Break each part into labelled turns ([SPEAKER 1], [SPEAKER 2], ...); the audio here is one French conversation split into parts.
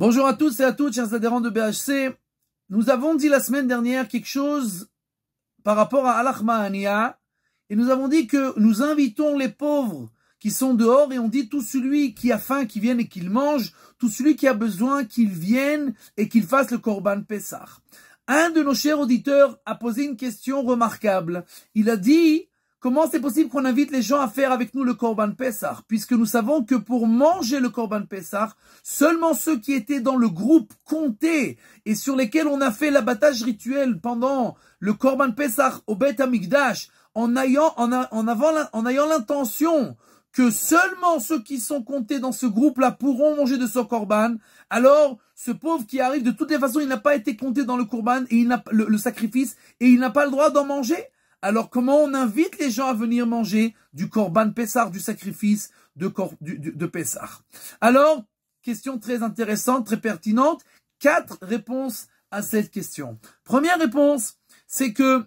[SPEAKER 1] Bonjour à tous et à toutes, chers adhérents de BHC. Nous avons dit la semaine dernière quelque chose par rapport à al et nous avons dit que nous invitons les pauvres qui sont dehors et on dit tout celui qui a faim, qui vienne et qu'il mange, tout celui qui a besoin, qu'il vienne et qu'il fasse le Korban Pessah. Un de nos chers auditeurs a posé une question remarquable. Il a dit Comment c'est possible qu'on invite les gens à faire avec nous le Corban Pessah Puisque nous savons que pour manger le Corban Pessah, seulement ceux qui étaient dans le groupe compté et sur lesquels on a fait l'abattage rituel pendant le Corban Pessah au Bet en ayant, en, en, avant, en ayant l'intention que seulement ceux qui sont comptés dans ce groupe-là pourront manger de ce Korban, alors ce pauvre qui arrive, de toutes les façons, il n'a pas été compté dans le Corban, et il n'a le sacrifice, et il n'a pas le droit d'en manger alors comment on invite les gens à venir manger du corban Pessar, du sacrifice de, cor, Alors, question très intéressante, très pertinente, quatre réponses à cette question. Première réponse, c'est que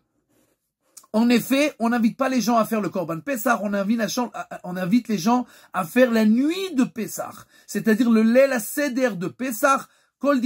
[SPEAKER 1] en effet, on n'invite pas les gens à faire le Corban Pessar, on invite, les gens à faire la nuit de Pessar, c'est-à-dire le lait, la cédère de Pessar, Kol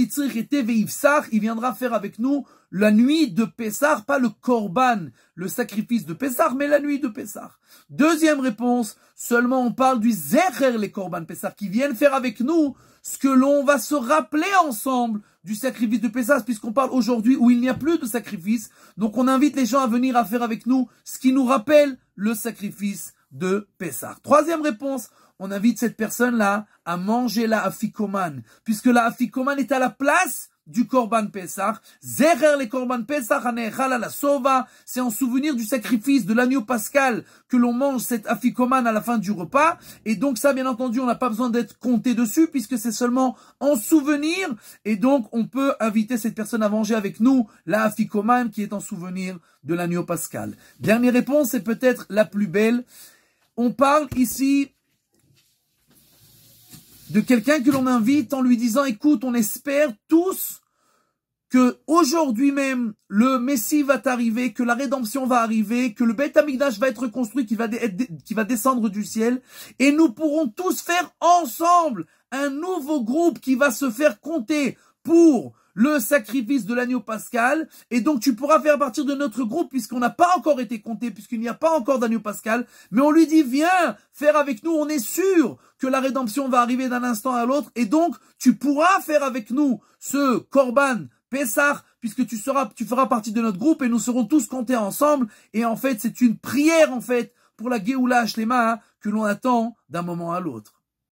[SPEAKER 1] il viendra faire avec nous la nuit de Pessar, pas le Korban, le sacrifice de Pessar, mais la nuit de Pessar. Deuxième réponse, seulement on parle du Zecher, les Korban Pessar, qui viennent faire avec nous ce que l'on va se rappeler ensemble du sacrifice de Pessah, puisqu'on parle aujourd'hui où il n'y a plus de sacrifice. Donc on invite les gens à venir à faire avec nous ce qui nous rappelle le sacrifice de Pessah. Troisième réponse, on invite cette personne-là à manger la afikoman, puisque la afikoman est à la place du Korban Pesach. Zerer le Korban Pesach, la Sova, c'est en souvenir du sacrifice de l'agneau pascal que l'on mange cette afikoman à la fin du repas. Et donc ça, bien entendu, on n'a pas besoin d'être compté dessus puisque c'est seulement en souvenir. Et donc, on peut inviter cette personne à manger avec nous la afikoman qui est en souvenir de l'agneau pascal. Dernière réponse, c'est peut-être la plus belle. On parle ici de quelqu'un que l'on invite en lui disant, écoute, on espère tous que aujourd'hui même, le Messie va arriver, que la rédemption va arriver, que le Beth Amigdash va être construit, qu'il qui va descendre du ciel, et nous pourrons tous faire ensemble un nouveau groupe qui va se faire compter pour le sacrifice de l'agneau pascal. Et donc, tu pourras faire partir de notre groupe puisqu'on n'a pas encore été compté, puisqu'il n'y a pas encore d'agneau pascal. Mais on lui dit, viens faire avec nous. On est sûr que la rédemption va arriver d'un instant à l'autre. Et donc, tu pourras faire avec nous ce corban Pessah, puisque tu seras, tu feras partie de notre groupe et nous serons tous comptés ensemble. Et en fait, c'est une prière, en fait, pour la Géoula lema hein, que l'on attend d'un moment à l'autre.